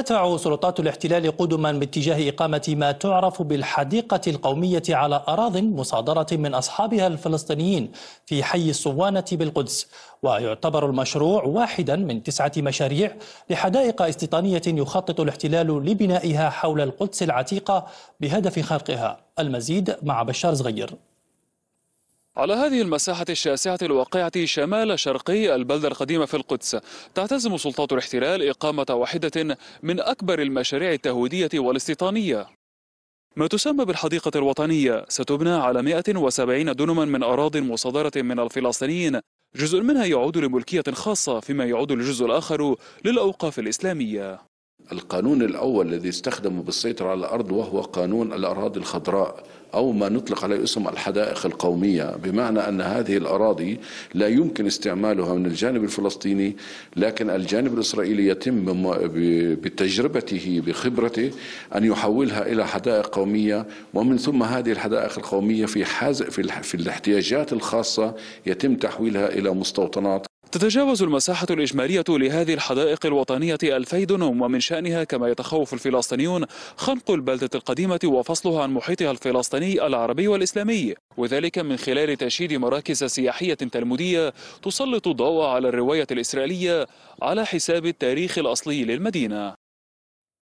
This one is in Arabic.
تدفع سلطات الاحتلال قدما باتجاه إقامة ما تعرف بالحديقة القومية على أراض مصادرة من أصحابها الفلسطينيين في حي الصوانة بالقدس ويعتبر المشروع واحدا من تسعة مشاريع لحدائق استيطانية يخطط الاحتلال لبنائها حول القدس العتيقة بهدف خلقها المزيد مع بشار صغير على هذه المساحة الشاسعة الواقعة شمال شرقي البلدة القديمة في القدس تعتزم سلطات الاحتلال إقامة واحدة من أكبر المشاريع التهويدية والاستيطانية ما تسمى بالحديقة الوطنية ستبنى على 170 دنما من أراض مصادرة من الفلسطينيين جزء منها يعود لملكية خاصة فيما يعود الجزء الآخر للأوقاف الإسلامية القانون الأول الذي استخدمه بالسيطرة على الأرض وهو قانون الأراضي الخضراء أو ما نطلق عليه اسم الحدائق القومية بمعنى أن هذه الأراضي لا يمكن استعمالها من الجانب الفلسطيني لكن الجانب الإسرائيلي يتم بتجربته بخبرته أن يحولها إلى حدائق قومية ومن ثم هذه الحدائق القومية في, حاز في الاحتياجات الخاصة يتم تحويلها إلى مستوطنات تتجاوز المساحة الإجمالية لهذه الحدائق الوطنية 2000 دونم ومن شأنها كما يتخوف الفلسطينيون خنق البلدة القديمة وفصلها عن محيطها الفلسطيني العربي والإسلامي وذلك من خلال تشييد مراكز سياحية تلمودية تسلط الضوء على الرواية الإسرائيلية على حساب التاريخ الأصلي للمدينة